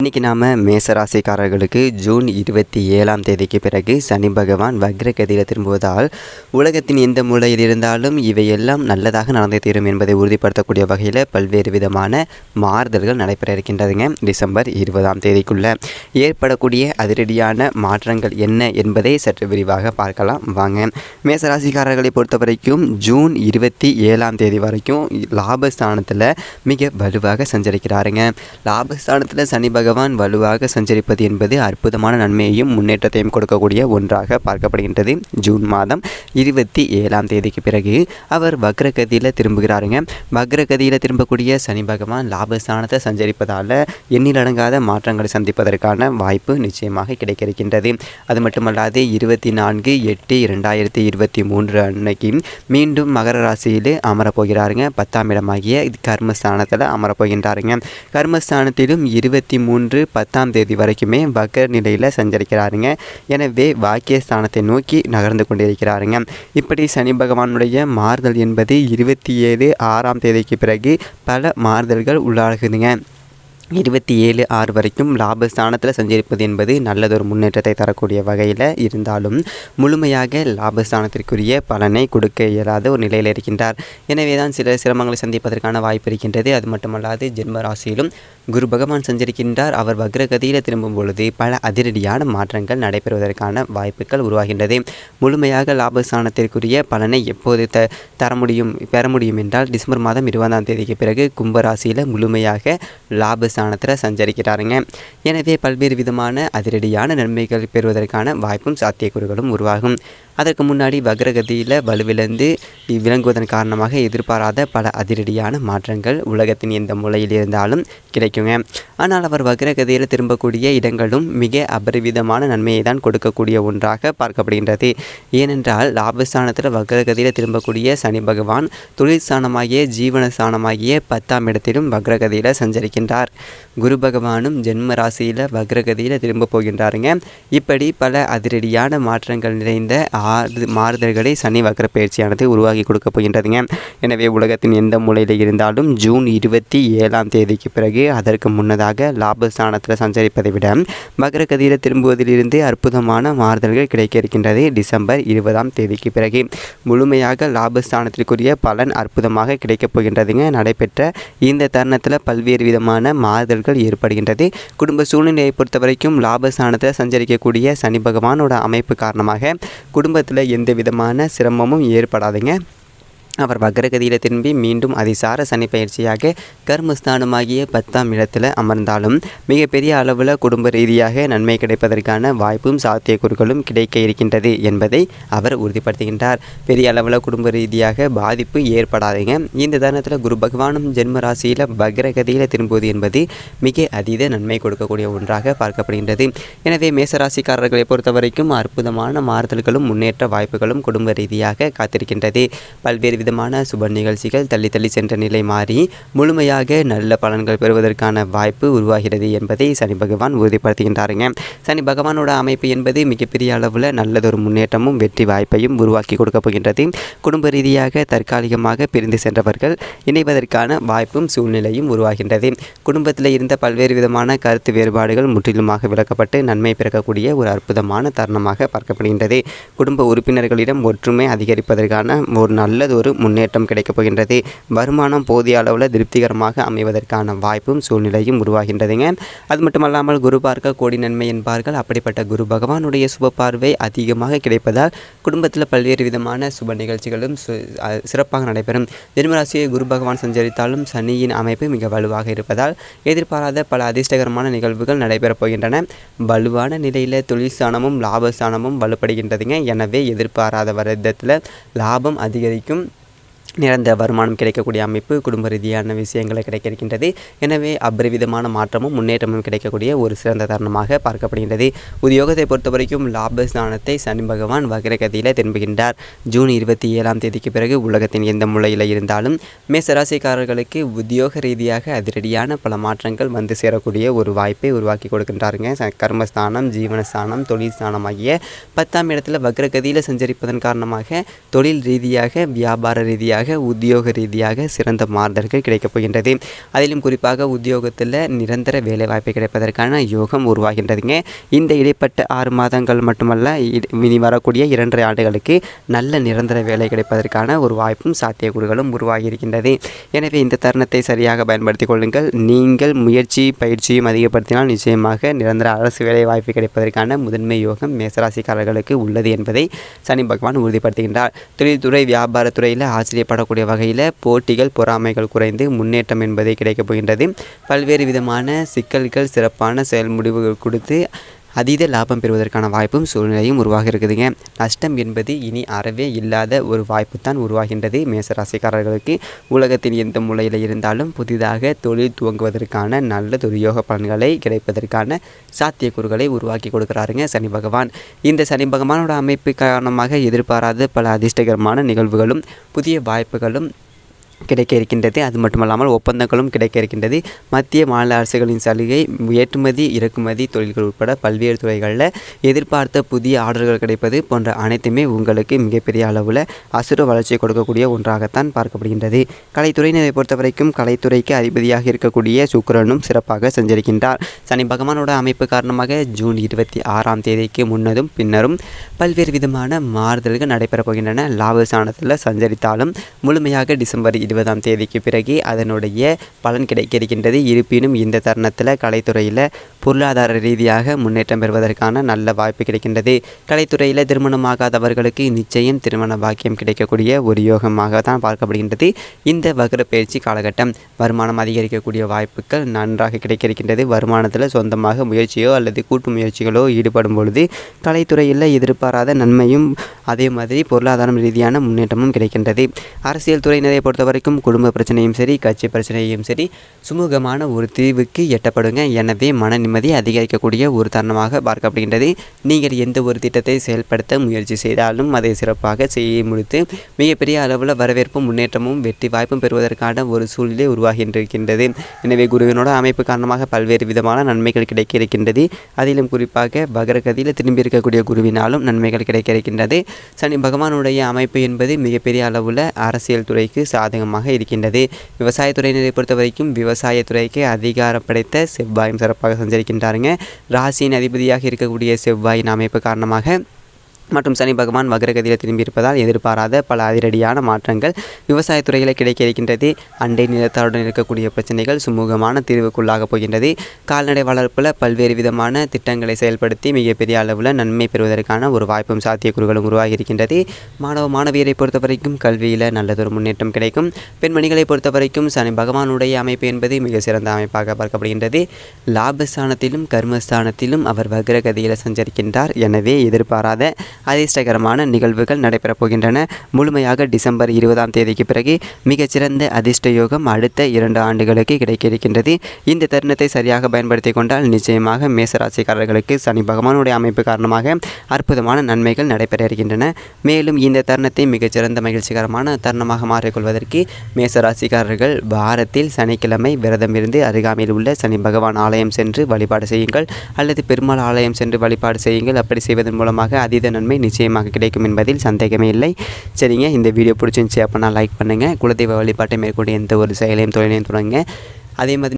இன்றைக்கி நாம் மேசராசிக்காரர்களுக்கு ஜூன் இருபத்தி ஏழாம் தேதிக்கு பிறகு சனி பகவான் வக்ரகதியில் திரும்புவதால் உலகத்தின் எந்த மூலையில் இருந்தாலும் இவையெல்லாம் நல்லதாக நடந்து தீரும் என்பதை உறுதிப்படுத்தக்கூடிய வகையில் பல்வேறு விதமான மாறுதல்கள் நடைபெற இருக்கின்றதுங்க டிசம்பர் இருபதாம் தேதிக்குள்ளே ஏற்படக்கூடிய அதிரடியான மாற்றங்கள் என்ன என்பதை சற்று விரிவாக பார்க்கலாம் வாங்க மேசராசிக்காரர்களை பொறுத்த வரைக்கும் ஜூன் இருபத்தி ஏழாம் தேதி வரைக்கும் லாபஸ்தானத்தில் மிக வலுவாக சஞ்சரிக்கிறாருங்க லாபஸ்தானத்தில் சனி பகவான் பகவான் வலுவாக சஞ்சரிப்பது என்பது அற்புதமான நன்மையையும் முன்னேற்றத்தையும் கொடுக்கக்கூடிய ஒன்றாக பார்க்கப்படுகின்றது ஜூன் மாதம் இருபத்தி ஏழாம் தேதிக்கு பிறகு அவர் வக்ரகதியில் திரும்புகிறாருங்க வக்ரகதியில் திரும்பக்கூடிய சனி பகவான் லாபஸ்தானத்தை சஞ்சரிப்பதால் எண்ணிலடங்காத மாற்றங்களை சந்திப்பதற்கான வாய்ப்பு நிச்சயமாக கிடைக்க இருக்கின்றது அது மட்டுமல்லாது இருபத்தி நான்கு எட்டு இரண்டாயிரத்தி இருபத்தி மூன்று அன்னைக்கு மீண்டும் மகர ராசியில் அமரப்போகிறாருங்க பத்தாம் இடமாகிய கர்மஸ்தானத்தில் அமரப்போகின்றாருங்க கர்மஸ்தானத்திலும் இருபத்தி மூணு மூன்று பத்தாம் தேதி வரைக்குமே வக்கர நிலையில் சஞ்சரிக்கிறாருங்க எனவே வாக்கியஸ்தானத்தை நோக்கி நகர்ந்து கொண்டிருக்கிறாருங்க இப்படி சனி பகவானுடைய மாறுதல் என்பது இருபத்தி ஏழு ஆறாம் தேதிக்கு பிறகு பல மாறுதல்கள் உள்ளாகுதுங்க இருபத்தி ஏழு ஆறு வரைக்கும் லாபஸ்தானத்தில் சஞ்சரிப்பது என்பது நல்லதொரு முன்னேற்றத்தை தரக்கூடிய வகையில் இருந்தாலும் முழுமையாக லாபஸ்தானத்திற்குரிய பலனை கொடுக்க இயலாத ஒரு நிலையில் இருக்கின்றார் எனவே தான் சில சிரமங்களை சந்திப்பதற்கான வாய்ப்பு இருக்கின்றது அது மட்டுமல்லாது ஜென்ம ராசியிலும் குரு பகவான் சஞ்சரிக்கின்றார் அவர் வக்ரகதியில் திரும்பும் பொழுது பல அதிரடியான மாற்றங்கள் நடைபெறுவதற்கான வாய்ப்புகள் உருவாகின்றது முழுமையாக லாபஸ்தானத்திற்குரிய பலனை எப்போது த தர முடியும் பெற முடியும் என்றால் டிசம்பர் மாதம் இருபதாம் தேதிக்கு பிறகு கும்பராசியில் முழுமையாக லாபஸ் ஸ்தானத்தில் சஞ்சரிக்கிறாருங்க எனவே பல்வேறு விதமான அதிரடியான நன்மைகள் பெறுவதற்கான வாய்ப்பும் சாத்தியக்கூறுகளும் உருவாகும் அதற்கு முன்னாடி வக்ரகதியில் வலுவிழந்து விளங்குவதன் காரணமாக எதிர்பாராத பல அதிரடியான மாற்றங்கள் உலகத்தின் எந்த மூலையில் இருந்தாலும் கிடைக்குங்க ஆனால் அவர் வக்ரகதியில் திரும்பக்கூடிய இடங்களும் மிக அபரிவிதமான நன்மையை தான் கொடுக்கக்கூடிய ஒன்றாக பார்க்கப்படுகின்றது ஏனென்றால் லாபஸ்தானத்தில் வக்ரகதியில் திரும்பக்கூடிய சனி பகவான் தொழில் ஸ்தானமாகிய ஜீவனஸ்தானமாகிய பத்தாம் இடத்திலும் வக்ரகதியில் சஞ்சரிக்கின்றார் குரு பகவானும் ஜென்ம ராசியில் வக்ரகதியில் திரும்ப போகின்றாருங்க இப்படி பல அதிரடியான மாற்றங்கள் நிறைந்த ஆறு மாறுதல்களை சனி வக்ர பயிற்சியானது உருவாகி கொடுக்க போகின்றதுங்க எனவே உலகத்தின் எந்த மூலையில் இருந்தாலும் ஜூன் இருபத்தி ஏழாம் தேதிக்கு பிறகு அதற்கு முன்னதாக லாபஸ்தானத்தில் சஞ்சரிப்பதை விட வக்ரகதியில் திரும்புவதிலிருந்து அற்புதமான மாறுதல்கள் கிடைக்க இருக்கின்றது டிசம்பர் இருபதாம் தேதிக்கு பிறகு முழுமையாக லாபஸ்தானத்திற்குரிய பலன் அற்புதமாக கிடைக்கப் போகின்றதுங்க நடைபெற்ற இந்த தருணத்தில் பல்வேறு விதமான மா மாறுதல்கள் ஏற்படுகின்றது குடும்ப சூழ்நிலையை பொறுத்த வரைக்கும் லாபஸ்தானத்தில் சஞ்சரிக்கக்கூடிய சனி பகவானோட அமைப்பு காரணமாக குடும்பத்தில் எந்த விதமான சிரமமும் ஏற்படாதுங்க அவர் வக்ரகதியில் திரும்பி மீண்டும் அதிசார சனி பயிற்சியாக கர்மஸ்தானமாகிய பத்தாம் இடத்தில் அமர்ந்தாலும் மிகப்பெரிய அளவில் குடும்ப ரீதியாக நன்மை கிடைப்பதற்கான வாய்ப்பும் சாத்தியக்கூறுகளும் கிடைக்க இருக்கின்றது என்பதை அவர் உறுதிப்படுத்துகின்றார் பெரிய அளவில் குடும்ப ரீதியாக பாதிப்பு ஏற்படாதுங்க இந்த தருணத்தில் குரு பகவானும் ஜென்ம ராசியில் வக்ரகதியில் திரும்புவது என்பது மிக அதீத நன்மை கொடுக்கக்கூடிய ஒன்றாக பார்க்கப்படுகின்றது எனவே மேசராசிக்காரர்களை பொறுத்த வரைக்கும் அற்புதமான மாறுதல்களும் முன்னேற்ற வாய்ப்புகளும் குடும்ப ரீதியாக காத்திருக்கின்றது பல்வேறு விதமான சுப நிகழ்ச்சிகள் தள்ளி தள்ளி சென்ற நிலை மாறி முழுமையாக நல்ல பலன்கள் பெறுவதற்கான வாய்ப்பு உருவாகிறது என்பதை சனி பகவான் உறுதிப்படுத்துகின்றாருங்க சனி பகவானோட அமைப்பு என்பது மிகப்பெரிய அளவில் நல்லதொரு முன்னேற்றமும் வெற்றி வாய்ப்பையும் உருவாக்கி கொடுக்கப் போகின்றது குடும்ப ரீதியாக தற்காலிகமாக பிரிந்து சென்றவர்கள் இணைவதற்கான வாய்ப்பும் சூழ்நிலையும் உருவாகின்றது குடும்பத்தில் இருந்த பல்வேறு விதமான கருத்து வேறுபாடுகள் முற்றிலுமாக விளக்கப்பட்டு நன்மை பிறக்கக்கூடிய ஒரு அற்புதமான தருணமாக பார்க்கப்படுகின்றது குடும்ப உறுப்பினர்களிடம் ஒற்றுமை அதிகரிப்பதற்கான ஒரு நல்லதொரு முன்னேற்றம் கிடைக்கப் போகின்றது வருமானம் போதிய அளவில் திருப்திகரமாக அமைவதற்கான வாய்ப்பும் சூழ்நிலையும் உருவாகின்றதுங்க அது மட்டுமல்லாமல் குரு பார்க்க கோடி நன்மை என்பார்கள் அப்படிப்பட்ட குரு பகவானுடைய சுப பார்வை அதிகமாக கிடைப்பதால் குடும்பத்தில் பல்வேறு விதமான சுப நிகழ்ச்சிகளும் சிறப்பாக நடைபெறும் ஜென்மராசியை குரு பகவான் சஞ்சரித்தாலும் சனியின் அமைப்பு மிக வலுவாக இருப்பதால் எதிர்பாராத பல அதிர்ஷ்டகரமான நிகழ்வுகள் நடைபெறப் போகின்றன வலுவான நிலையில் தொழில் ஸ்தானமும் லாபஸ்தானமும் வலுப்படுகின்றதுங்க எனவே எதிர்பாராத வருடத்தில் லாபம் அதிகரிக்கும் நிறந்த வருமானம் கிடைக்கக்கூடிய அமைப்பு குடும்ப ரீதியான விஷயங்களை கிடைக்க இருக்கின்றது எனவே அபரிவிதமான மாற்றமும் முன்னேற்றமும் கிடைக்கக்கூடிய ஒரு சிறந்த தருணமாக பார்க்கப்படுகின்றது உத்தியோகத்தை பொறுத்த வரைக்கும் லாபஸ்தானத்தை சனி பகவான் வக்ரகதியில் திரும்புகின்றார் ஜூன் இருபத்தி ஏழாம் தேதிக்கு பிறகு உலகத்தின் எந்த மூலையில் இருந்தாலும் மேசராசிக்காரர்களுக்கு உத்தியோக ரீதியாக அதிரடியான பல மாற்றங்கள் வந்து சேரக்கூடிய ஒரு வாய்ப்பை உருவாக்கி கொடுக்கின்றாருங்க கர்மஸ்தானம் ஜீவனஸ்தானம் தொழில் ஸ்தானம் ஆகிய பத்தாம் இடத்தில் வக்ரகதியில் சஞ்சரிப்பதன் காரணமாக தொழில் ரீதியாக வியாபார ரீதியாக ரீதியாக உத்தியோக ரீதியாக சிறந்த மாறுதல்கள் கிடைக்கப் போகின்றது அதிலும் குறிப்பாக உத்தியோகத்தில் நிரந்தர வேலைவாய்ப்பு கிடைப்பதற்கான யோகம் உருவாகின்றதுங்க இந்த இடைப்பட்ட ஆறு மாதங்கள் மட்டுமல்ல இனி வரக்கூடிய இரண்டரை ஆண்டுகளுக்கு நல்ல நிரந்தர வேலை கிடைப்பதற்கான ஒரு வாய்ப்பும் சாத்தியக்கூறுகளும் உருவாகி இருக்கின்றது எனவே இந்த தருணத்தை சரியாக பயன்படுத்திக் கொள்ளுங்கள் நீங்கள் முயற்சி பயிற்சியும் அதிகப்படுத்தினால் நிச்சயமாக நிரந்தர அரசு வேலை வாய்ப்பு கிடைப்பதற்கான முதன்மை யோகம் மேசராசிக்காரர்களுக்கு உள்ளது என்பதை சனி பகவான் உறுதிப்படுத்துகின்றார் தொழில்துறை வியாபாரத்துறையில் ஆசிரியர் ஏற்படக்கூடிய வகையில் போட்டிகள் பொறாமைகள் குறைந்து முன்னேற்றம் என்பதே கிடைக்கப் போகின்றது பல்வேறு விதமான சிக்கல்கள் சிறப்பான செயல் முடிவுகள் கொடுத்து அதீத லாபம் பெறுவதற்கான வாய்ப்பும் சூழ்நிலையும் உருவாக இருக்குதுங்க நஷ்டம் என்பது இனி அறவே இல்லாத ஒரு வாய்ப்பு தான் உருவாகின்றது மேசராசிக்காரர்களுக்கு உலகத்தின் எந்த மூலையில் இருந்தாலும் புதிதாக தொழில் துவங்குவதற்கான நல்ல துரியோக பலன்களை கிடைப்பதற்கான சாத்தியக்கூறுகளை உருவாக்கி கொடுக்குறாருங்க சனி பகவான் இந்த சனி பகவானோட அமைப்பு காரணமாக எதிர்பாராத பல அதிர்ஷ்டகரமான நிகழ்வுகளும் புதிய வாய்ப்புகளும் கிடைக்க இருக்கின்றது அது மட்டுமல்லாமல் ஒப்பந்தங்களும் கிடைக்க இருக்கின்றது மத்திய மாநில அரசுகளின் சலுகை ஏற்றுமதி இறக்குமதி தொழில்கள் உட்பட பல்வேறு துறைகளில் எதிர்பார்த்த புதிய ஆர்டர்கள் கிடைப்பது போன்ற அனைத்துமே உங்களுக்கு மிகப்பெரிய அளவில் அசுர வளர்ச்சி கொடுக்கக்கூடிய ஒன்றாகத்தான் பார்க்கப்படுகின்றது கலைத்துறையினரை பொறுத்தவரைக்கும் கலைத்துறைக்கு அதிபதியாக இருக்கக்கூடிய சுக்கரனும் சிறப்பாக சஞ்சரிக்கின்றார் சனி பகவானோட அமைப்பு காரணமாக ஜூன் இருபத்தி ஆறாம் தேதிக்கு முன்னதும் பின்னரும் பல்வேறு விதமான மாறுதல்கள் நடைபெறப் போகின்றன லாபஸ்தானத்தில் சஞ்சரித்தாலும் முழுமையாக டிசம்பர் இருபதாம் தேதிக்கு பிறகு அதனுடைய பலன் கிடைக்க இருக்கின்றது இருப்பினும் இந்த தருணத்தில் கலைத்துறையில் பொருளாதார ரீதியாக முன்னேற்றம் பெறுவதற்கான நல்ல வாய்ப்பு கிடைக்கின்றது கலைத்துறையில் திருமணமாகாதவர்களுக்கு நிச்சயம் திருமண பாக்கியம் கிடைக்கக்கூடிய ஒரு யோகமாக தான் பார்க்கப்படுகின்றது இந்த வகர பயிற்சி காலகட்டம் வருமானம் அதிகரிக்கக்கூடிய வாய்ப்புகள் நன்றாக கிடைக்க இருக்கின்றது வருமானத்தில் சொந்தமாக முயற்சியோ அல்லது கூட்டு முயற்சிகளோ ஈடுபடும் பொழுது கலைத்துறையில் எதிர்பாராத நன்மையும் அதே மாதிரி பொருளாதாரம் ரீதியான முன்னேற்றமும் கிடைக்கின்றது அரசியல் துறையினரை பொறுத்த வரைக்கும் குடும்ப பிரச்சனையும் சரி கட்சி பிரச்சனையும் சரி சுமூகமான ஒரு தீர்வுக்கு எட்டப்படுங்க எனவே மன நிம்மதி அதிகரிக்கக்கூடிய ஒரு தருணமாக பார்க்கப்படுகின்றது நீங்கள் எந்த ஒரு திட்டத்தை செயல்படுத்த முயற்சி செய்தாலும் அதை சிறப்பாக செய்ய முடித்து மிகப்பெரிய அளவில் வரவேற்பும் முன்னேற்றமும் வெற்றி வாய்ப்பும் பெறுவதற்கான ஒரு சூழ்நிலை உருவாகின்றிருக்கின்றது எனவே குருவினோட அமைப்பு காரணமாக பல்வேறு விதமான நன்மைகள் கிடைக்க இருக்கின்றது அதிலும் குறிப்பாக வகரகதியில் திரும்பி இருக்கக்கூடிய குருவினாலும் நன்மைகள் கிடைக்க இருக்கின்றது சனி பகவானுடைய அமைப்பு என்பது மிகப்பெரிய அளவில் அரசியல் துறைக்கு சாதகமாக இருக்கின்றது விவசாயத்துறையினரை பொறுத்த வரைக்கும் விவசாயத்துறைக்கு அதிகாரப்படைத்த படைத்த செவ்வாயும் சிறப்பாக சஞ்சரிக்கின்றாருங்க ராசியின் அதிபதியாக இருக்கக்கூடிய செவ்வாயின் அமைப்பு காரணமாக மற்றும் சனி பகவான் வக்ரகதியில் திரும்பியிருப்பதால் எதிர்பாராத பல அதிரடியான மாற்றங்கள் விவசாயத்துறையில் கிடைக்க இருக்கின்றது அண்டை நிலத்தாருடன் இருக்கக்கூடிய பிரச்சனைகள் சுமூகமான தீர்வுக்குள்ளாக போகின்றது கால்நடை வளர்ப்பில் பல்வேறு விதமான திட்டங்களை செயல்படுத்தி மிகப்பெரிய அளவில் நன்மை பெறுவதற்கான ஒரு வாய்ப்பும் சாத்தியக்கூறுகளும் உருவாகி இருக்கின்றது மாணவ மாணவியரை பொறுத்தவரைக்கும் கல்வியில் நல்லதொரு முன்னேற்றம் கிடைக்கும் பெண்மணிகளை பொறுத்தவரைக்கும் சனி பகவானுடைய அமைப்பு என்பது மிக சிறந்த அமைப்பாக பார்க்கப்படுகின்றது லாபஸ்தானத்திலும் கர்மஸ்தானத்திலும் அவர் வக்ரகதியில் சஞ்சரிக்கின்றார் எனவே எதிர்பாராத அதிர்ஷ்டகரமான நிகழ்வுகள் நடைபெறப் போகின்றன முழுமையாக டிசம்பர் இருபதாம் தேதிக்கு பிறகு மிகச்சிறந்த அதிர்ஷ்ட யோகம் அடுத்த இரண்டு ஆண்டுகளுக்கு கிடைக்க இருக்கின்றது இந்த தருணத்தை சரியாக பயன்படுத்தி கொண்டால் நிச்சயமாக மேசராசிக்காரர்களுக்கு சனி பகவானுடைய அமைப்பு காரணமாக அற்புதமான நன்மைகள் நடைபெற இருக்கின்றன மேலும் இந்த தருணத்தை மிகச்சிறந்த மகிழ்ச்சிகரமான தருணமாக மாறிக்கொள்வதற்கு மேசராசிக்காரர்கள் வாரத்தில் சனிக்கிழமை விரதம் இருந்து அருகாமையில் உள்ள சனி பகவான் ஆலயம் சென்று வழிபாடு செய்யுங்கள் அல்லது பெருமாள் ஆலயம் சென்று வழிபாடு செய்யுங்கள் அப்படி செய்வதன் மூலமாக அதீத நன்மை தொகை நிச்சயமாக கிடைக்கும் என்பதில் சந்தேகமே இல்லை சரிங்க இந்த வீடியோ பிடிச்சிருந்துச்சி அப்படின்னா லைக் பண்ணுங்கள் குலதெய்வ வழிபாட்டை மேற்கொண்டு எந்த ஒரு செயலையும் தொழிலையும் தொடங்க அதே மாதிரி